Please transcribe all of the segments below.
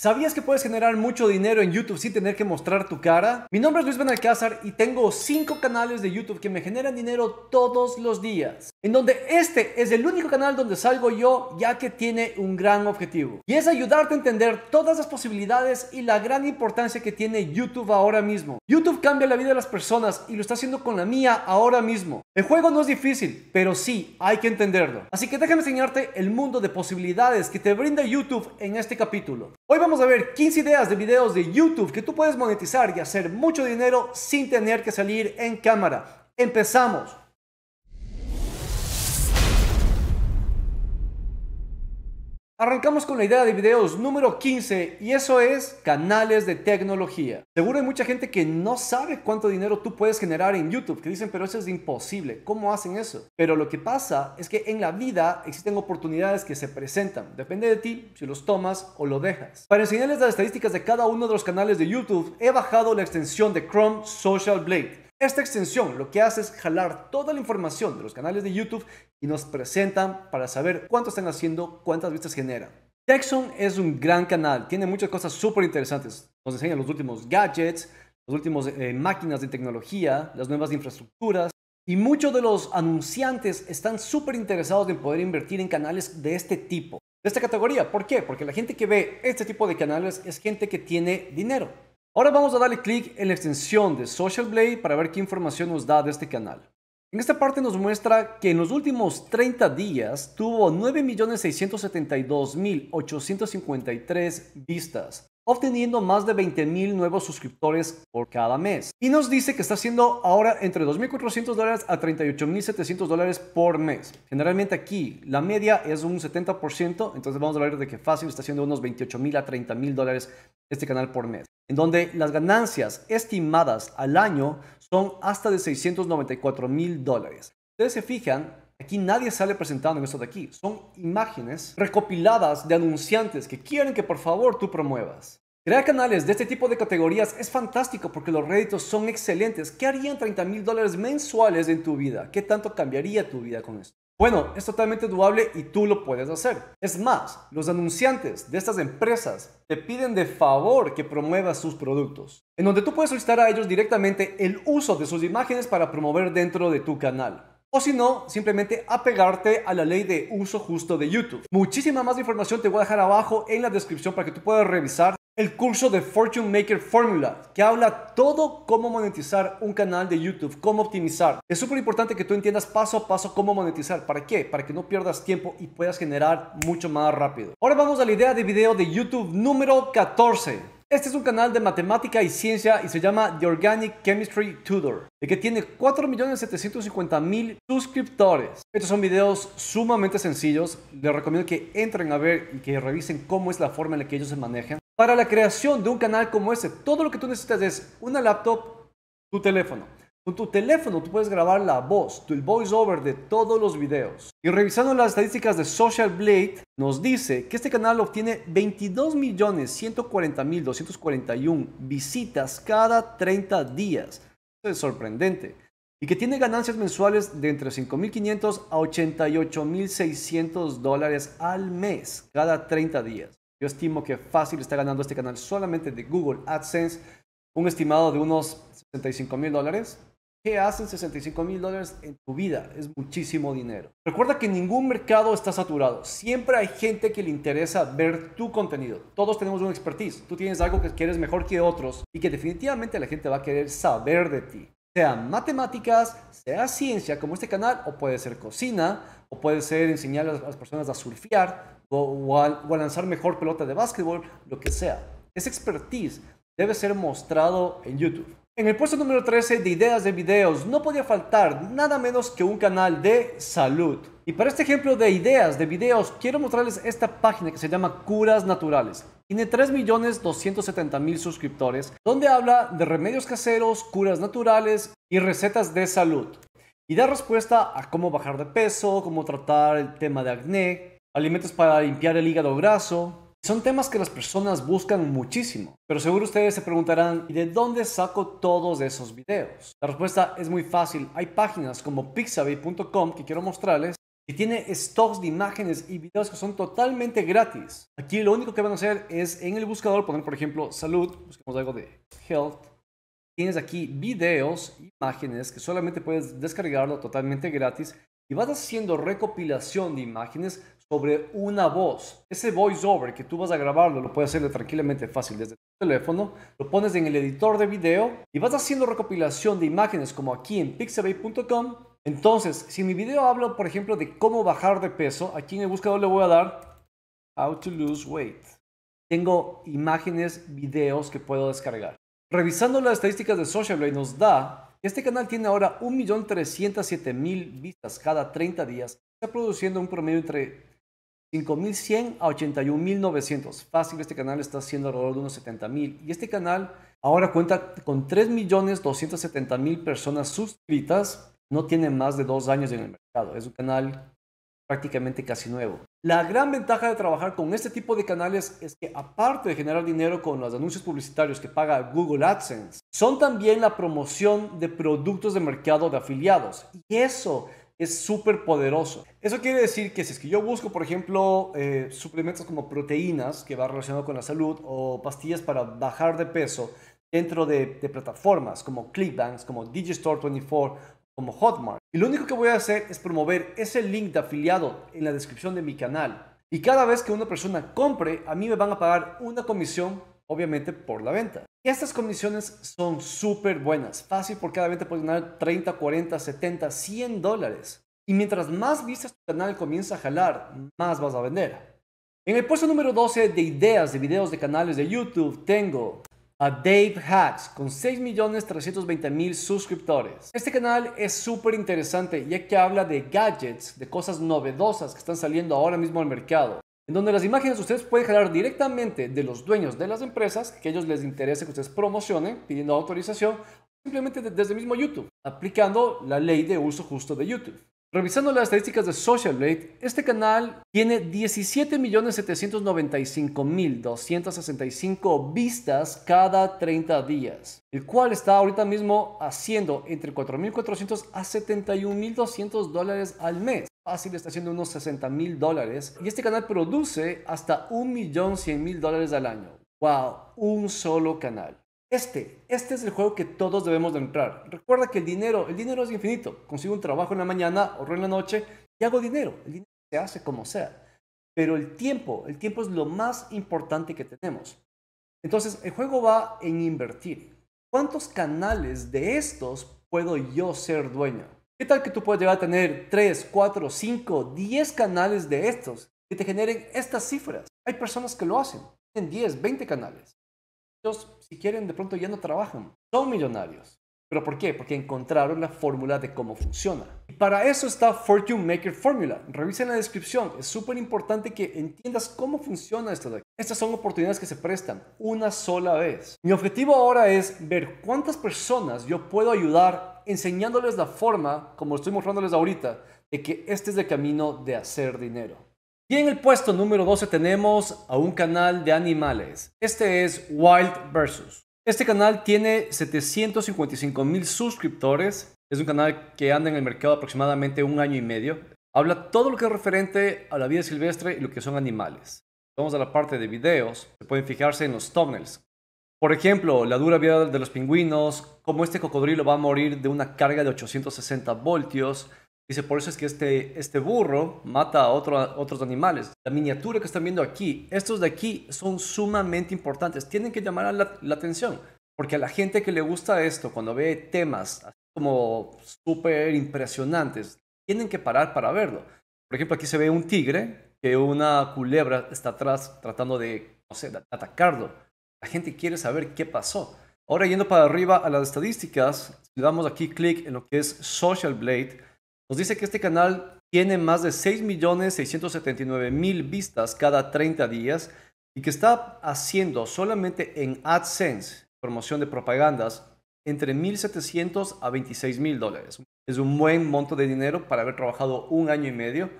¿Sabías que puedes generar mucho dinero en YouTube sin tener que mostrar tu cara? Mi nombre es Luis Benalcázar y tengo 5 canales de YouTube que me generan dinero todos los días. En donde este es el único canal donde salgo yo ya que tiene un gran objetivo. Y es ayudarte a entender todas las posibilidades y la gran importancia que tiene YouTube ahora mismo. YouTube cambia la vida de las personas y lo está haciendo con la mía ahora mismo. El juego no es difícil, pero sí hay que entenderlo. Así que déjame enseñarte el mundo de posibilidades que te brinda YouTube en este capítulo. Hoy vamos vamos a ver 15 ideas de videos de YouTube que tú puedes monetizar y hacer mucho dinero sin tener que salir en cámara. Empezamos. Arrancamos con la idea de videos número 15 y eso es canales de tecnología. Seguro hay mucha gente que no sabe cuánto dinero tú puedes generar en YouTube, que dicen, pero eso es imposible, ¿cómo hacen eso? Pero lo que pasa es que en la vida existen oportunidades que se presentan, depende de ti si los tomas o lo dejas. Para enseñarles las estadísticas de cada uno de los canales de YouTube, he bajado la extensión de Chrome Social Blade esta extensión lo que hace es jalar toda la información de los canales de YouTube y nos presentan para saber cuánto están haciendo, cuántas vistas generan. Jackson es un gran canal, tiene muchas cosas súper interesantes. Nos enseña los últimos gadgets, las últimas eh, máquinas de tecnología, las nuevas infraestructuras. Y muchos de los anunciantes están súper interesados en poder invertir en canales de este tipo, de esta categoría. ¿Por qué? Porque la gente que ve este tipo de canales es gente que tiene dinero Ahora vamos a darle clic en la extensión de Social Blade para ver qué información nos da de este canal. En esta parte nos muestra que en los últimos 30 días tuvo 9.672.853 vistas, obteniendo más de 20.000 nuevos suscriptores por cada mes. Y nos dice que está haciendo ahora entre 2.400 dólares a 38.700 dólares por mes. Generalmente aquí la media es un 70%, entonces vamos a ver de qué fácil está haciendo unos 28.000 a 30.000 dólares este canal por mes en donde las ganancias estimadas al año son hasta de 694 mil dólares. Ustedes se fijan, aquí nadie sale presentando en esto de aquí. Son imágenes recopiladas de anunciantes que quieren que por favor tú promuevas. Crear canales de este tipo de categorías es fantástico porque los réditos son excelentes. ¿Qué harían 30 mil dólares mensuales en tu vida? ¿Qué tanto cambiaría tu vida con esto? Bueno, es totalmente dudable y tú lo puedes hacer. Es más, los anunciantes de estas empresas te piden de favor que promuevas sus productos, en donde tú puedes solicitar a ellos directamente el uso de sus imágenes para promover dentro de tu canal. O si no, simplemente apegarte a la ley de uso justo de YouTube. Muchísima más información te voy a dejar abajo en la descripción para que tú puedas revisar el curso de Fortune Maker Formula, que habla todo cómo monetizar un canal de YouTube, cómo optimizar. Es súper importante que tú entiendas paso a paso cómo monetizar. ¿Para qué? Para que no pierdas tiempo y puedas generar mucho más rápido. Ahora vamos a la idea de video de YouTube número 14. Este es un canal de matemática y ciencia y se llama The Organic Chemistry Tutor, el que tiene 4.750.000 suscriptores. Estos son videos sumamente sencillos, les recomiendo que entren a ver y que revisen cómo es la forma en la que ellos se manejan para la creación de un canal como este, todo lo que tú necesitas es una laptop, tu teléfono. Con tu teléfono tú puedes grabar la voz, el voiceover de todos los videos. Y revisando las estadísticas de Social Blade, nos dice que este canal obtiene 22.140.241 visitas cada 30 días. Eso es sorprendente. Y que tiene ganancias mensuales de entre 5.500 a 88.600 dólares al mes, cada 30 días. Yo estimo que fácil está ganando este canal solamente de Google AdSense un estimado de unos 65 mil dólares. ¿Qué hacen 65 mil dólares en tu vida? Es muchísimo dinero. Recuerda que ningún mercado está saturado. Siempre hay gente que le interesa ver tu contenido. Todos tenemos un expertise. Tú tienes algo que quieres mejor que otros y que definitivamente la gente va a querer saber de ti. Sea matemáticas, sea ciencia, como este canal, o puede ser cocina, o puede ser enseñar a las personas a surfear, o lanzar mejor pelota de básquetbol, lo que sea. Esa expertise debe ser mostrado en YouTube. En el puesto número 13 de ideas de videos no podía faltar nada menos que un canal de salud. Y para este ejemplo de ideas de videos quiero mostrarles esta página que se llama Curas Naturales. Tiene 3.270.000 suscriptores donde habla de remedios caseros, curas naturales y recetas de salud. Y da respuesta a cómo bajar de peso, cómo tratar el tema de acné, alimentos para limpiar el hígado graso, son temas que las personas buscan muchísimo, pero seguro ustedes se preguntarán, ¿y de dónde saco todos esos videos? La respuesta es muy fácil, hay páginas como pixabay.com que quiero mostrarles que tiene stocks de imágenes y videos que son totalmente gratis. Aquí lo único que van a hacer es en el buscador poner, por ejemplo, salud, busquemos algo de health. Tienes aquí videos, imágenes que solamente puedes descargarlo totalmente gratis y vas haciendo recopilación de imágenes sobre una voz. Ese voiceover que tú vas a grabarlo, lo puedes hacer tranquilamente fácil desde tu teléfono, lo pones en el editor de video y vas haciendo recopilación de imágenes como aquí en pixabay.com. Entonces, si en mi video hablo, por ejemplo, de cómo bajar de peso, aquí en el buscador le voy a dar How to lose weight. Tengo imágenes, videos que puedo descargar. Revisando las estadísticas de Socialblade nos da que este canal tiene ahora 1.307.000 vistas cada 30 días. Está produciendo un promedio entre 5100 a 81900. Fácil, este canal está haciendo alrededor de unos 70000. Y este canal ahora cuenta con 3.270.000 personas suscritas. No tiene más de dos años en el mercado. Es un canal prácticamente casi nuevo. La gran ventaja de trabajar con este tipo de canales es que aparte de generar dinero con los anuncios publicitarios que paga Google AdSense, son también la promoción de productos de mercado de afiliados. Y eso es súper poderoso. Eso quiere decir que si es que yo busco, por ejemplo, eh, suplementos como proteínas, que va relacionado con la salud, o pastillas para bajar de peso, dentro de, plataformas como ClickBanks, como Digistore24, como Hotmart. Y lo único que voy a hacer es promover ese link de afiliado en la descripción de mi canal. Y cada vez que una persona compre, a mí me van a pagar una comisión, obviamente, por la venta estas condiciones son súper buenas. Fácil porque cada venta puedes ganar 30, 40, 70, 100 dólares. Y mientras más vistas tu canal comienza a jalar, más vas a vender. En el puesto número 12 de ideas de videos de canales de YouTube tengo a Dave Hacks con 6.320.000 suscriptores. Este canal es súper interesante ya que habla de gadgets, de cosas novedosas que están saliendo ahora mismo al mercado en donde las imágenes ustedes pueden generar directamente de los dueños de las empresas, que a ellos les interese que ustedes promocionen pidiendo autorización, simplemente desde el mismo YouTube, aplicando la ley de uso justo de YouTube. Revisando las estadísticas de Social Blade este canal tiene 17.795.265 vistas cada 30 días, el cual está ahorita mismo haciendo entre 4.400 a 71.200 dólares al mes. Así le está haciendo unos 60 mil dólares. Y este canal produce hasta 1.100.000 dólares al año. ¡Wow! Un solo canal. Este, este es el juego que todos debemos de entrar. Recuerda que el dinero, el dinero es infinito. Consigo un trabajo en la mañana, ahorro en la noche y hago dinero. El dinero se hace como sea. Pero el tiempo, el tiempo es lo más importante que tenemos. Entonces, el juego va en invertir. ¿Cuántos canales de estos puedo yo ser dueño? ¿Qué tal que tú puedas llegar a tener 3, 4, 5, 10 canales de estos que te generen estas cifras? Hay personas que lo hacen, tienen 10, 20 canales. Ellos, si quieren, de pronto ya no trabajan, son millonarios. ¿Pero por qué? Porque encontraron la fórmula de cómo funciona. Y para eso está Fortune Maker Formula. Revisa en la descripción. Es súper importante que entiendas cómo funciona esto de aquí. Estas son oportunidades que se prestan una sola vez. Mi objetivo ahora es ver cuántas personas yo puedo ayudar enseñándoles la forma, como estoy mostrándoles ahorita, de que este es el camino de hacer dinero. Y en el puesto número 12 tenemos a un canal de animales. Este es Wild Versus. Este canal tiene 755 mil suscriptores. Es un canal que anda en el mercado aproximadamente un año y medio. Habla todo lo que es referente a la vida silvestre y lo que son animales. Vamos a la parte de videos. Se pueden fijarse en los thumbnails. Por ejemplo, la dura vida de los pingüinos, cómo este cocodrilo va a morir de una carga de 860 voltios. Dice, por eso es que este, este burro mata a, otros animales. La miniatura que están viendo aquí, estos de aquí son sumamente importantes. Tienen que llamar la, atención, porque a la gente que le gusta esto, cuando ve temas como súper impresionantes, tienen que parar para verlo. Por ejemplo, aquí se ve un tigre que una culebra está atrás tratando de atacarlo la gente quiere saber qué pasó. Ahora yendo para arriba a las estadísticas, le damos aquí clic en lo que es Social Blade, nos dice que este canal tiene más de 6.679.000 vistas cada 30 días y que está haciendo solamente en AdSense, promoción de propagandas, entre 1.700 a 26.000 dólares. Es un buen monto de dinero para haber trabajado un año y medio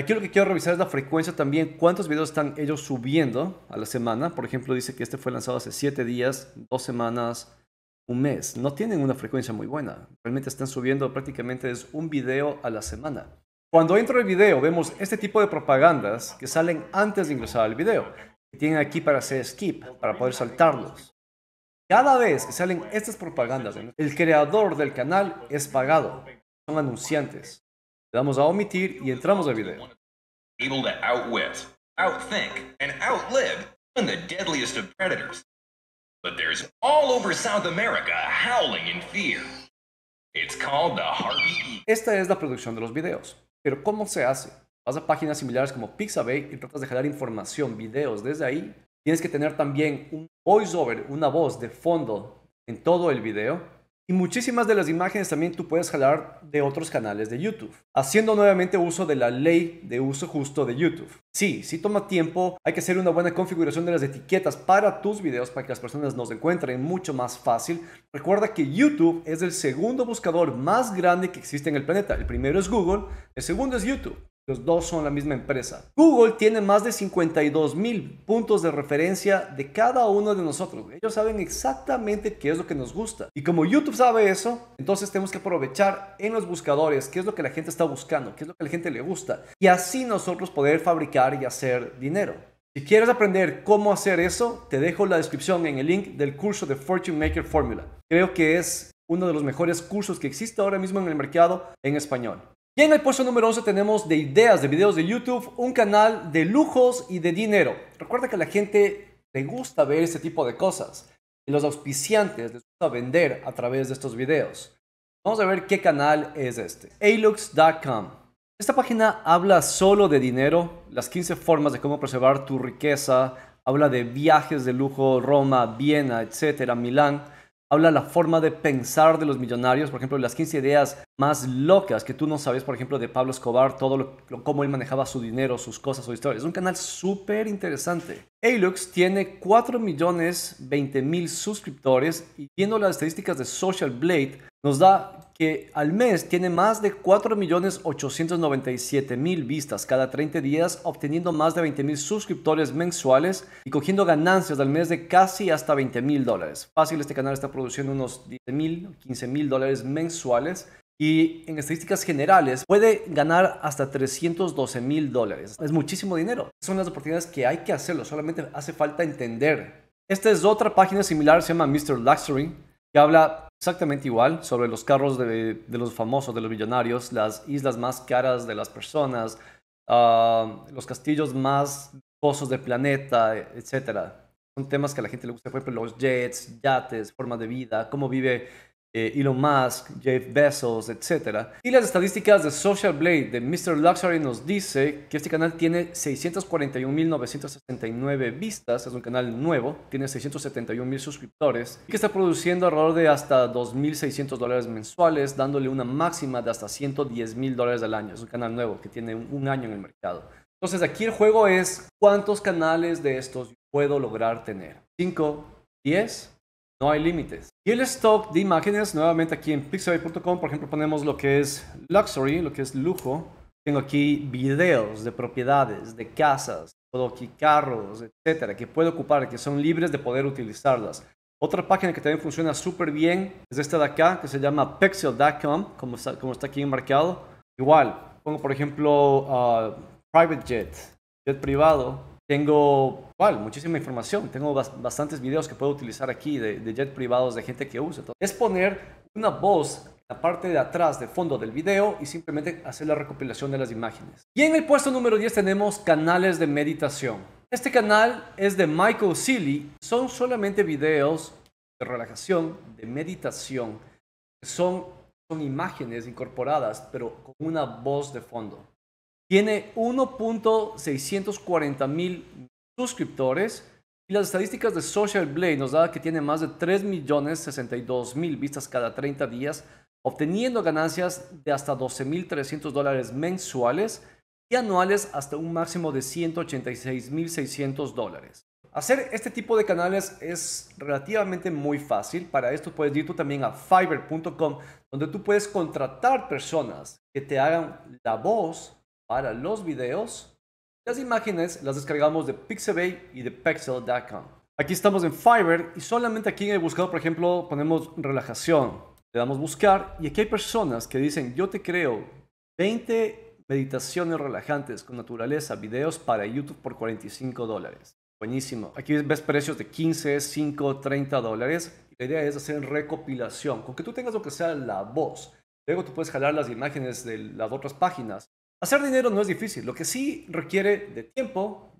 Aquí lo que quiero revisar es la frecuencia también, cuántos videos están ellos subiendo a la semana. Por ejemplo, dice que este fue lanzado hace 7 días, 2 semanas, un mes. No tienen una frecuencia muy buena. Realmente están subiendo prácticamente es un video a la semana. Cuando entro el video vemos este tipo de propagandas que salen antes de ingresar al video. Que tienen aquí para hacer skip, para poder saltarlos. Cada vez que salen estas propagandas, el creador del canal es pagado. Son anunciantes. Le damos a omitir y entramos al video. Esta es la producción de los videos. Pero ¿cómo se hace? Vas a páginas similares como Pixabay y tratas de jalar información, videos desde ahí. Tienes que tener también un voiceover, una voz de fondo en todo el video y muchísimas de las imágenes también tú puedes jalar de otros canales de YouTube, haciendo nuevamente uso de la ley de uso justo de YouTube. Sí, si toma tiempo, hay que hacer una buena configuración de las etiquetas para tus videos para que las personas nos encuentren mucho más fácil. Recuerda que YouTube es el segundo buscador más grande que existe en el planeta. El primero es Google, el segundo es YouTube. Los dos son la misma empresa. Google tiene más de 52 mil puntos de referencia de cada uno de nosotros. Ellos saben exactamente qué es lo que nos gusta. Y como YouTube sabe eso, entonces tenemos que aprovechar en los buscadores qué es lo que la gente está buscando, qué es lo que a la gente le gusta. Y así nosotros poder fabricar y hacer dinero. Si quieres aprender cómo hacer eso, te dejo la descripción en el link del curso de Fortune Maker Formula. Creo que es uno de los mejores cursos que existe ahora mismo en el mercado en español. Y en el puesto número 11 tenemos de ideas de videos de YouTube, un canal de lujos y de dinero. Recuerda que a la gente le gusta ver este tipo de cosas. Y los auspiciantes les gusta vender a través de estos videos. Vamos a ver qué canal es este. Alux.com. Esta página habla solo de dinero, las 15 formas de cómo preservar tu riqueza, habla de viajes de lujo, Roma, Viena, etcétera, Milán habla la forma de pensar de los millonarios, por ejemplo, las 15 ideas más locas que tú no sabes, por ejemplo, de Pablo Escobar, todo lo, cómo él manejaba su dinero, sus cosas, su historia. Es un canal súper interesante. Alux tiene 4 millones 20 mil suscriptores y viendo las estadísticas de Social Blade nos da que al mes tiene más de 4 millones 897 mil vistas cada 30 días, obteniendo más de 20 mil suscriptores mensuales y cogiendo ganancias al mes de casi hasta 20 mil dólares. Fácil, este canal está produciendo unos 10 mil, 15 mil dólares mensuales y en estadísticas generales puede ganar hasta 312 mil dólares. Es muchísimo dinero. Son las oportunidades que hay que hacerlo, solamente hace falta entender. Esta es otra página similar, se llama Mr. Luxury, que habla exactamente igual sobre los carros de, de los famosos, de los millonarios, las islas más caras de las personas, ah, los castillos más pozos del planeta, etc. Son temas que a la gente le gusta, por ejemplo, los jets, yates, forma de vida, cómo vive eh, Elon Musk, Jeff Bezos, etc. Y las estadísticas de Social Blade de Mr. Luxury nos dice que este canal tiene 641.969 vistas, es un canal nuevo, tiene 671.000 suscriptores y que está produciendo alrededor de hasta 2.600 dólares mensuales, dándole una máxima de hasta 110.000 dólares al año. Es un canal nuevo que tiene un año en el mercado. Entonces aquí el juego es cuántos canales de estos puedo lograr tener. 5, 10, no hay límites. Y el stock de imágenes, nuevamente aquí en pixabay.com, por ejemplo, ponemos lo que es luxury, lo que es lujo. Tengo aquí videos de propiedades, de casas, todo aquí carros, etcétera, que puedo ocupar, que son libres de poder utilizarlas. Otra página que también funciona súper bien es esta de acá, que se llama pixel.com, como está, como está aquí marcado. Igual, pongo por ejemplo ah, private jet, jet privado, tengo muchísima información, tengo bastantes videos que puedo utilizar aquí de, jet privados de gente que usa. es poner una voz en la parte de atrás de fondo del video y simplemente hacer la recopilación de las imágenes. Y en el puesto número 10 tenemos canales de meditación. Este canal es de Michael Sealy. Son solamente videos de relajación, de meditación. Son, son imágenes incorporadas, pero con una voz de fondo. Tiene 1.640.000 suscriptores y las estadísticas de Social Blade nos da que tiene más de 3.062.000 vistas cada 30 días, obteniendo ganancias de hasta $12.300 dólares mensuales y anuales hasta un máximo de $186.600. dólares. Hacer este tipo de canales es relativamente muy fácil. Para esto puedes ir tú también a fiverr.com, donde tú puedes contratar personas que te hagan la voz para los videos. Las imágenes las descargamos de Pixabay y de Pexel.com. Aquí estamos en Fiverr y solamente aquí en el buscador, por ejemplo, ponemos relajación. Le damos buscar y aquí hay personas que dicen, yo te creo 20 meditaciones relajantes con naturaleza, videos para YouTube por 45 dólares. Buenísimo. Aquí ves precios de 15, 5, 30 dólares. La idea es hacer recopilación, con que tú tengas lo que sea la voz. Luego tú puedes jalar las imágenes de las otras páginas Hacer dinero no es difícil, lo que sí requiere de tiempo,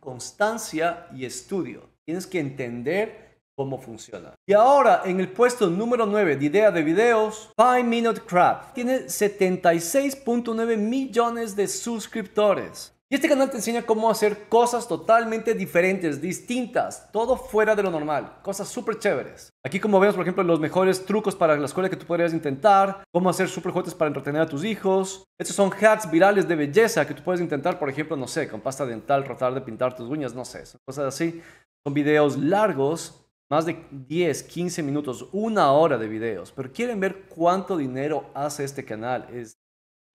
constancia y estudio. Tienes que entender cómo funciona. Y ahora en el puesto número 9 de idea de videos, 5 Minute Craft tiene 76.9 millones de suscriptores. Y este canal te enseña cómo hacer cosas totalmente diferentes, distintas, todo fuera de lo normal, cosas súper chéveres. Aquí como vemos, por ejemplo, los mejores trucos para la escuela que tú podrías intentar, cómo hacer super juguetes para entretener a tus hijos. Estos son hacks virales de belleza que tú puedes intentar, por ejemplo, no sé, con pasta dental, tratar de pintar tus uñas, no sé, son cosas así. Son videos largos, más de 10, 15 minutos, una hora de videos. Pero quieren ver cuánto dinero hace este canal, es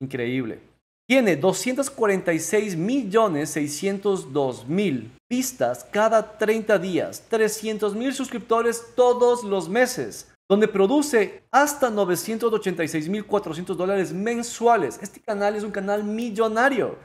increíble. Tiene 246.602.000 vistas cada 30 días, 300.000 suscriptores todos los meses, donde produce hasta 986.400 dólares mensuales. Este canal es un canal millonario.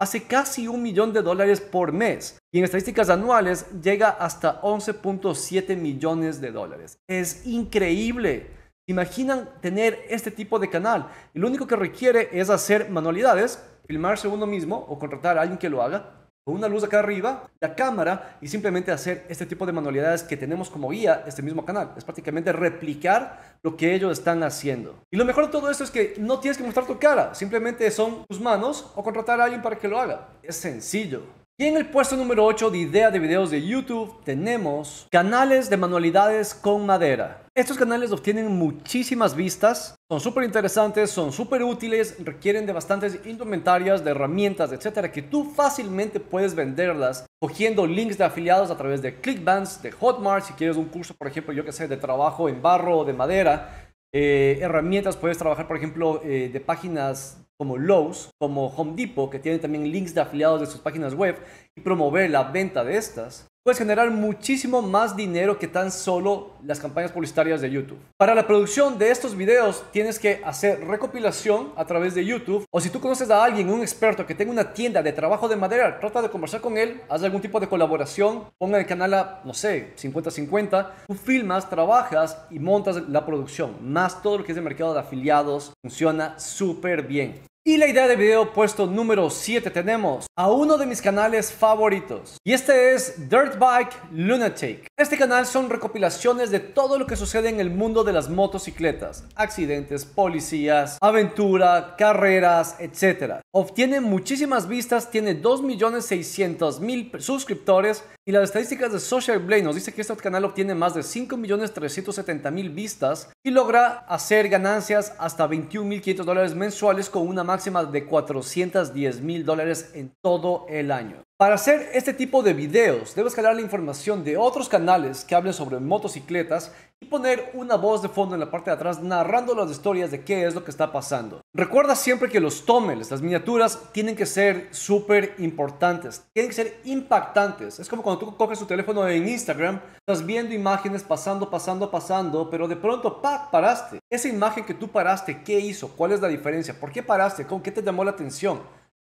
Hace casi un millón de dólares por mes y en estadísticas anuales llega hasta 11.7 millones de dólares. Es increíble. Imaginan tener este tipo de canal. Y lo único que requiere es hacer manualidades, filmarse uno mismo o contratar a alguien que lo haga, con una luz acá arriba, la cámara y simplemente hacer este tipo de manualidades que tenemos como guía este mismo canal. Es prácticamente replicar lo que ellos están haciendo. Y lo mejor de todo esto es que no tienes que mostrar tu cara, simplemente son tus manos o contratar a alguien para que lo haga. Es sencillo. Y en el puesto número 8 de idea de videos de YouTube tenemos canales de manualidades con madera. Estos canales obtienen muchísimas vistas, son súper interesantes, son súper útiles, requieren de bastantes indumentarias, de herramientas, etcétera, que tú fácilmente puedes venderlas cogiendo links de afiliados a través de ClickBanks, de Hotmart, si quieres un curso, por ejemplo, yo que sé, de trabajo en barro o de madera. Eh, herramientas, puedes trabajar, por ejemplo, eh, de páginas como Lowe's, como Home Depot, que tienen también links de afiliados de sus páginas web, y promover la venta de estas puedes generar muchísimo más dinero que tan solo las campañas publicitarias de YouTube. Para la producción de estos videos tienes que hacer recopilación a través de YouTube o si tú conoces a alguien, un experto que tenga una tienda de trabajo de madera, trata de conversar con él, haz algún tipo de colaboración, ponga el canal a, no sé, 50-50, tú filmas, trabajas y montas la producción, más todo lo que es el mercado de afiliados, funciona súper bien. Y la idea de video puesto número 7 tenemos a uno de mis canales favoritos. Y este es Dirtbike Lunatic. Este canal son recopilaciones de todo lo que sucede en el mundo de las motocicletas, accidentes, policías, aventura, carreras, etc. Obtiene muchísimas vistas, tiene 2.600.000 suscriptores y las estadísticas de Social Blade nos dice que este canal obtiene más de 5.370.000 vistas y logra hacer ganancias hasta 21.500 dólares mensuales con una máxima de 410.000 dólares en todo el año. Para hacer este tipo de videos, debes jalar la información de otros canales que hablen sobre motocicletas y poner una voz de fondo en la parte de atrás narrando las historias de qué es lo que está pasando. Recuerda siempre que los tomels, las miniaturas, tienen que ser súper importantes, tienen que ser impactantes. Es como cuando tú coges tu teléfono en Instagram, estás viendo imágenes pasando, pasando, pasando, pero de pronto, ¡pac!, paraste. Esa imagen que tú paraste, ¿qué hizo? ¿Cuál es la diferencia? ¿Por qué paraste? ¿Con qué te llamó la atención?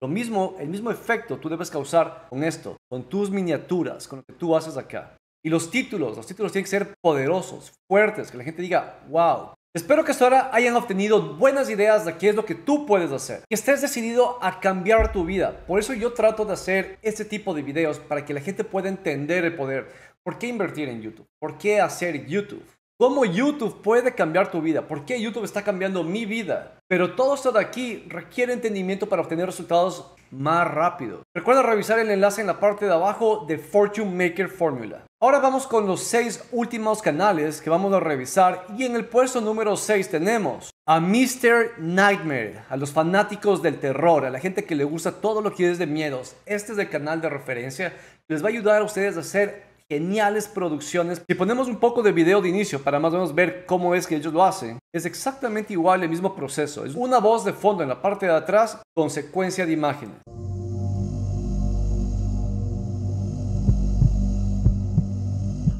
Lo mismo, el mismo efecto tú debes causar con esto, con tus miniaturas, con lo que tú haces acá. Y los títulos, los títulos tienen que ser poderosos, fuertes, que la gente diga, wow. Espero que hasta ahora hayan obtenido buenas ideas de qué es lo que tú puedes hacer, que estés decidido a cambiar tu vida. Por eso yo trato de hacer este tipo de videos para que la gente pueda entender el poder. ¿Por qué invertir en YouTube? ¿Por qué hacer YouTube? cómo YouTube puede cambiar tu vida, por qué YouTube está cambiando mi vida. Pero todo esto de aquí requiere entendimiento para obtener resultados más rápido. Recuerda revisar el enlace en la parte de abajo de Fortune Maker Formula. Ahora vamos con los seis últimos canales que vamos a revisar y en el puesto número seis tenemos a Mr. Nightmare, a los fanáticos del terror, a la gente que le gusta todo lo que es de miedos. Este es el canal de referencia. Les va a ayudar a ustedes a hacer geniales producciones. Si ponemos un poco de video de inicio para más o menos ver cómo es que ellos lo hacen, es exactamente igual el mismo proceso. Es una voz de fondo en la parte de atrás, consecuencia de imágenes.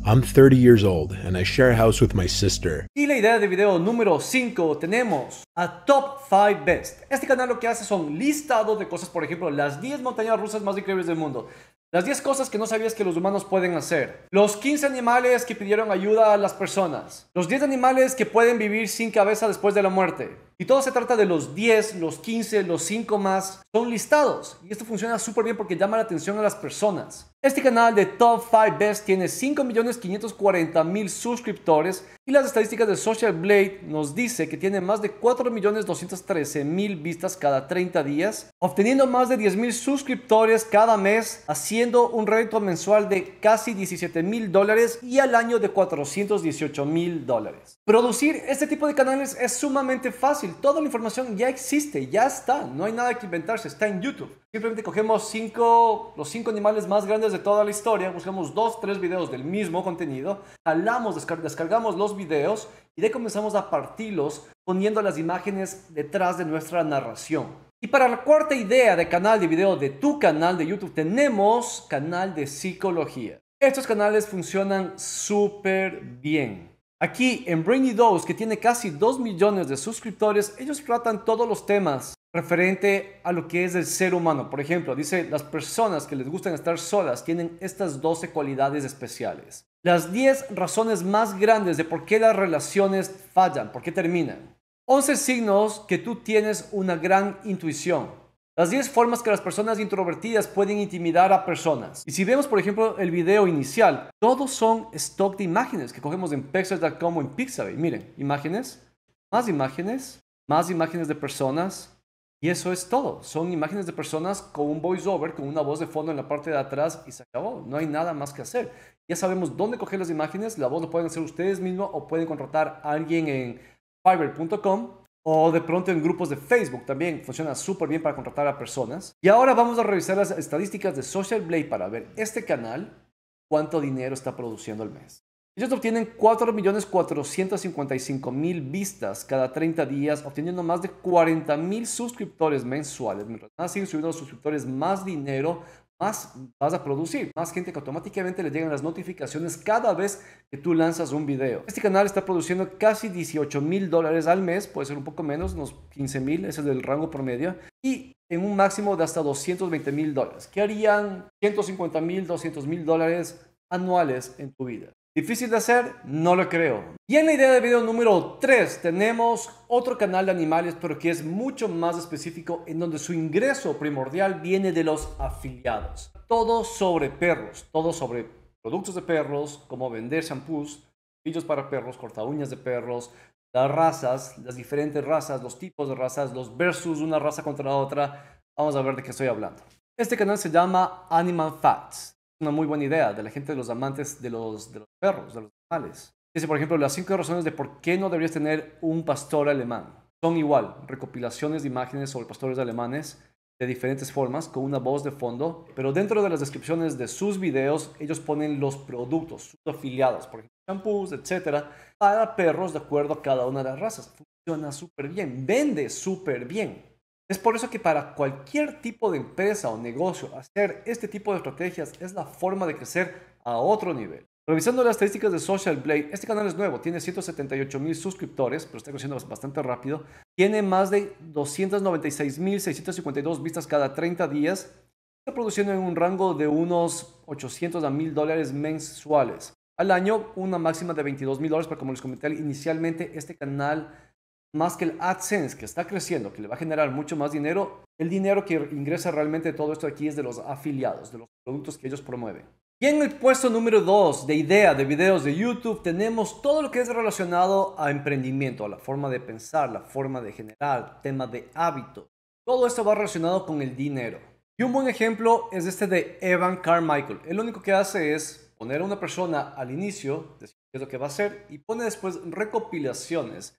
I'm years old and I share house with my sister. Y la idea de video número 5 tenemos a Top 5 Best. Este canal lo que hace son listados de cosas, por ejemplo, las 10 montañas rusas más increíbles del mundo, las 10 cosas que no sabías que los humanos pueden hacer. Los 15 animales que pidieron ayuda a las personas. Los 10 animales que pueden vivir sin cabeza después de la muerte. Y todo se trata de los 10, los 15, los 5 más. Son listados. Y esto funciona súper bien porque llama la atención a las personas. Este canal de Top 5 Best tiene 5.540.000 suscriptores y las estadísticas de Social Blade nos dice que tiene más de 4.213.000 vistas cada 30 días, obteniendo más de 10.000 suscriptores cada mes, haciendo un rédito mensual de casi 17.000 dólares y al año de 418.000 dólares. Producir este tipo de canales es sumamente fácil. Toda la información ya existe, ya está. No hay nada que inventarse, está en YouTube. Simplemente cogemos cinco, los cinco animales más grandes de toda la historia, buscamos dos, tres videos del mismo contenido, jalamos, descargamos los videos y de comenzamos a partirlos poniendo las imágenes detrás de nuestra narración. Y para la cuarta idea de canal de video de tu canal de YouTube tenemos canal de psicología. Estos canales funcionan súper bien. Aquí en Brainy Dose, que tiene casi 2 millones de suscriptores, ellos tratan todos los temas referente a lo que es el ser humano. Por ejemplo, dice, las personas que les gustan estar solas tienen estas 12 cualidades especiales. Las 10 razones más grandes de por qué las relaciones fallan, por qué terminan. 11 signos que tú tienes una gran intuición. Las 10 formas que las personas introvertidas pueden intimidar a personas. Y si vemos, por ejemplo, el video inicial, todos son stock de imágenes que cogemos en Pexels.com o en Pixabay. Miren, imágenes, más imágenes, más imágenes de personas. Y eso es todo. Son imágenes de personas con un voiceover, con una voz de fondo en la parte de atrás y se acabó. No hay nada más que hacer. Ya sabemos dónde coger las imágenes. La voz lo pueden hacer ustedes mismos o pueden contratar a alguien en fiverr.com o de pronto en grupos de Facebook también funciona súper bien para contratar a personas. Y ahora vamos a revisar las estadísticas de Social Blade para ver este canal cuánto dinero está produciendo al mes. Ellos obtienen 4.455.000 vistas cada 30 días, obteniendo más de 40.000 suscriptores mensuales. Mientras más siguen subiendo suscriptores, más dinero más vas a producir, más gente que automáticamente le llegan las notificaciones cada vez que tú lanzas un video. Este canal está produciendo casi 18 mil dólares al mes, puede ser un poco menos, unos 15 mil, ese es el rango promedio, y en un máximo de hasta 220 mil dólares. ¿Qué harían 150 mil, 200 mil dólares anuales en tu vida? ¿Difícil de hacer? No lo creo. Y en la idea de video número 3 tenemos otro canal de animales, pero que es mucho más específico, en donde su ingreso primordial viene de los afiliados. Todo sobre perros, todo sobre productos de perros, como vender shampoos, pillos para perros, corta uñas de perros, las razas, las diferentes razas, los tipos de razas, los versus una raza contra la otra. Vamos a ver de qué estoy hablando. Este canal se llama Animal Facts una muy buena idea de la gente de los amantes de los, los perros, de los animales. Dice, por ejemplo, las cinco razones de por qué no deberías tener un pastor alemán. Son igual, recopilaciones de imágenes sobre pastores alemanes de diferentes formas, con una voz de fondo, pero dentro de las descripciones de sus videos, ellos ponen los productos, sus afiliados, por ejemplo, champús, etcétera, para perros de acuerdo a cada una de las razas. Funciona súper bien, vende súper bien. Es por eso que para cualquier tipo de empresa o negocio, hacer este tipo de estrategias es la forma de crecer a otro nivel. Revisando las estadísticas de Social Blade, este canal es nuevo, tiene 178 mil suscriptores, pero está creciendo bastante rápido. Tiene más de 296.652 vistas cada 30 días. Está produciendo en un rango de unos 800 a 1000 dólares mensuales. Al año, una máxima de 22 mil dólares, pero como les comenté inicialmente, este canal más que el AdSense que está creciendo, que le va a generar mucho más dinero, el dinero que ingresa realmente todo esto aquí es de los afiliados, de los productos que ellos promueven. Y en el puesto número 2 de idea de videos de YouTube tenemos todo lo que es relacionado a emprendimiento, a la forma de pensar, la forma de generar, tema de hábito. Todo esto va relacionado con el dinero. Y un buen ejemplo es este de Evan Carmichael. el único que hace es poner a una persona al inicio, decir qué es lo que va a hacer, y pone después recopilaciones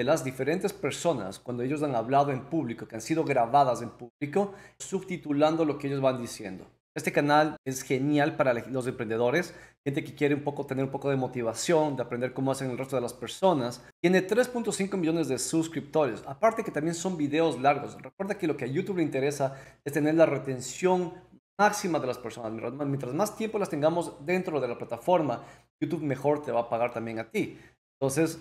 de las diferentes personas cuando ellos han hablado en público, que han sido grabadas en público, subtitulando lo que ellos van diciendo. Este canal es genial para los emprendedores, gente que quiere un poco tener un poco de motivación, de aprender cómo hacen el resto de las personas. Tiene 3.5 millones de suscriptores, aparte que también son videos largos. Recuerda que lo que a YouTube le interesa es tener la retención máxima de las personas. Mientras más tiempo las tengamos dentro de la plataforma, YouTube mejor te va a pagar también a ti. Entonces,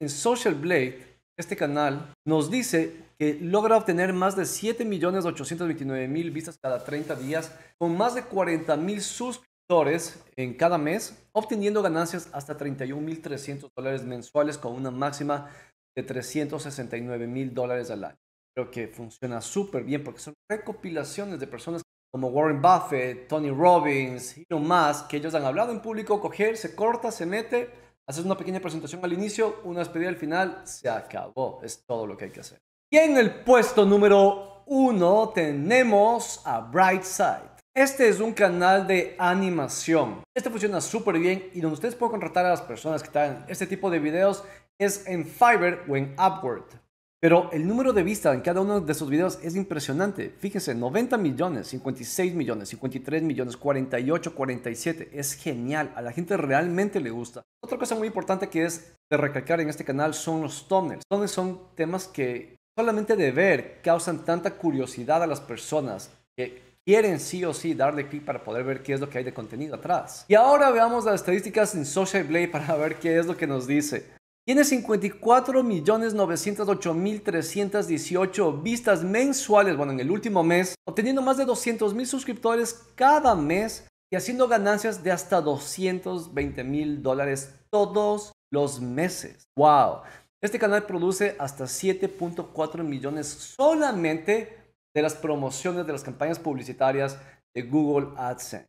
en Social Blade, este canal, nos dice que logra obtener más de 7.829.000 vistas cada 30 días, con más de 40.000 suscriptores en cada mes, obteniendo ganancias hasta 31.300 dólares mensuales con una máxima de 369.000 dólares al año. Creo que funciona súper bien porque son recopilaciones de personas como Warren Buffett, Tony Robbins, y más que ellos han hablado en público, coger, se corta, se mete Haces una pequeña presentación al inicio, una despedida al final, se acabó. Es todo lo que hay que hacer. Y en el puesto número uno tenemos a Brightside. Este es un canal de animación. Este funciona súper bien y donde ustedes pueden contratar a las personas que traen este tipo de videos es en Fiverr o en Upwork. Pero el número de vistas en cada uno de sus videos es impresionante. Fíjense, 90 millones, 56 millones, 53 millones, 48, 47. Es genial. A la gente realmente le gusta. Otra cosa muy importante que es de recalcar en este canal son los thumbnails. Thumbnails son temas que solamente de ver causan tanta curiosidad a las personas que quieren sí o sí darle clic para poder ver qué es lo que hay de contenido atrás. Y ahora veamos las estadísticas en Social Blade para ver qué es lo que nos dice. Tiene 54.908.318 vistas mensuales, bueno, en el último mes, obteniendo más de 200.000 suscriptores cada mes y haciendo ganancias de hasta 220.000 dólares todos los meses. ¡Wow! Este canal produce hasta 7.4 millones solamente de las promociones de las campañas publicitarias de Google AdSense.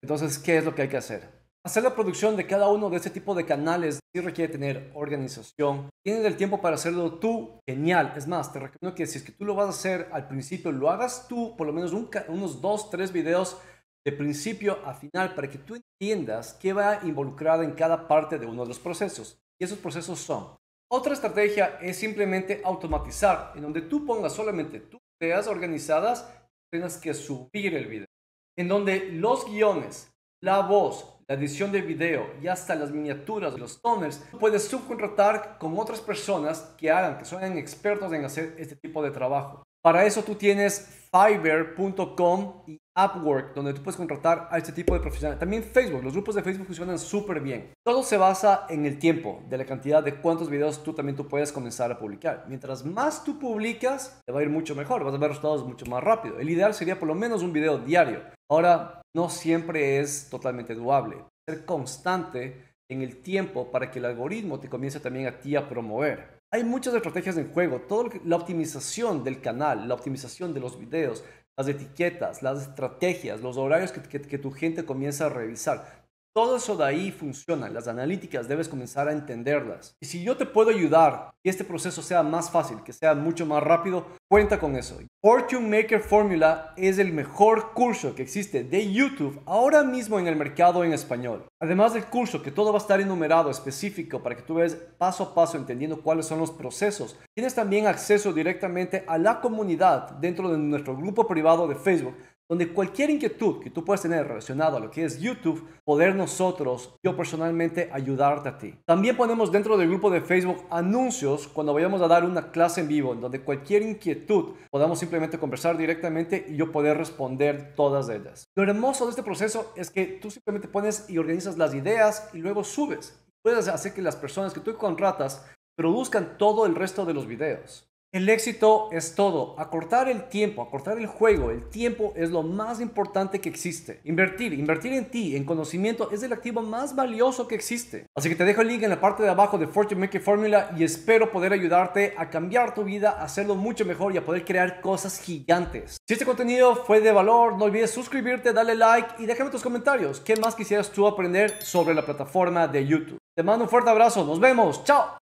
Entonces, ¿qué es lo que hay que hacer? Hacer la producción de cada uno de este tipo de canales sí requiere tener organización. Tienes el tiempo para hacerlo tú, genial. Es más, te recomiendo que si es que tú lo vas a hacer al principio, lo hagas tú, por lo menos unos dos, tres videos de principio a final para que tú entiendas qué va involucrado en cada parte de uno de los procesos. Y esos procesos son. Otra estrategia es simplemente automatizar, en donde tú pongas solamente tus ideas organizadas, tengas que subir el video. En donde los guiones, la voz, la edición de video y hasta las miniaturas, de los toners, puedes subcontratar con otras personas que hagan, que sean expertos en hacer este tipo de trabajo. Para eso tú tienes fiverr.com y Upwork, donde tú puedes contratar a este tipo de profesionales. También Facebook, los grupos de Facebook funcionan súper bien. Todo se basa en el tiempo, de la cantidad de cuántos videos tú también tú puedes comenzar a publicar. Mientras más tú publicas, te va a ir mucho mejor, vas a ver resultados mucho más rápido. El ideal sería por lo menos un video diario. Ahora, no siempre es totalmente doable. Ser constante en el tiempo para que el algoritmo te comience también a ti a promover. Hay muchas estrategias en juego, toda la optimización del canal, la optimización de los videos, las etiquetas, las estrategias, los horarios que tu gente comienza a revisar todo eso de ahí funciona, las analíticas debes comenzar a entenderlas. Y si yo te puedo ayudar y este proceso sea más fácil, que sea mucho más rápido, cuenta con eso. Fortune Maker Formula es el mejor curso que existe de YouTube ahora mismo en el mercado en español. Además del curso que todo va a estar enumerado específico para que tú veas paso a paso entendiendo cuáles son los procesos, tienes también acceso directamente a la comunidad dentro de nuestro grupo privado de Facebook donde cualquier inquietud que tú puedas tener relacionado a lo que es YouTube, poder nosotros, yo personalmente, ayudarte a ti. También ponemos dentro del grupo de Facebook anuncios cuando vayamos a dar una clase en vivo, donde cualquier inquietud podamos simplemente conversar directamente y yo poder responder todas ellas. Lo hermoso de este proceso es que tú simplemente pones y organizas las ideas y luego subes. Puedes hacer que las personas que tú contratas produzcan todo el resto de los videos. El éxito es todo. Acortar el tiempo, acortar el juego, el tiempo es lo más importante que existe. Invertir, invertir en ti, en conocimiento, es el activo más valioso que existe. Así que te dejo el link en la parte de abajo de Fortune Maker Formula y espero poder ayudarte a cambiar tu vida, a hacerlo mucho mejor y a poder crear cosas gigantes. Si este contenido fue de valor, no olvides suscribirte, darle like y déjame tus comentarios. ¿Qué más quisieras tú aprender sobre la plataforma de YouTube? Te mando un fuerte abrazo, nos vemos, chao.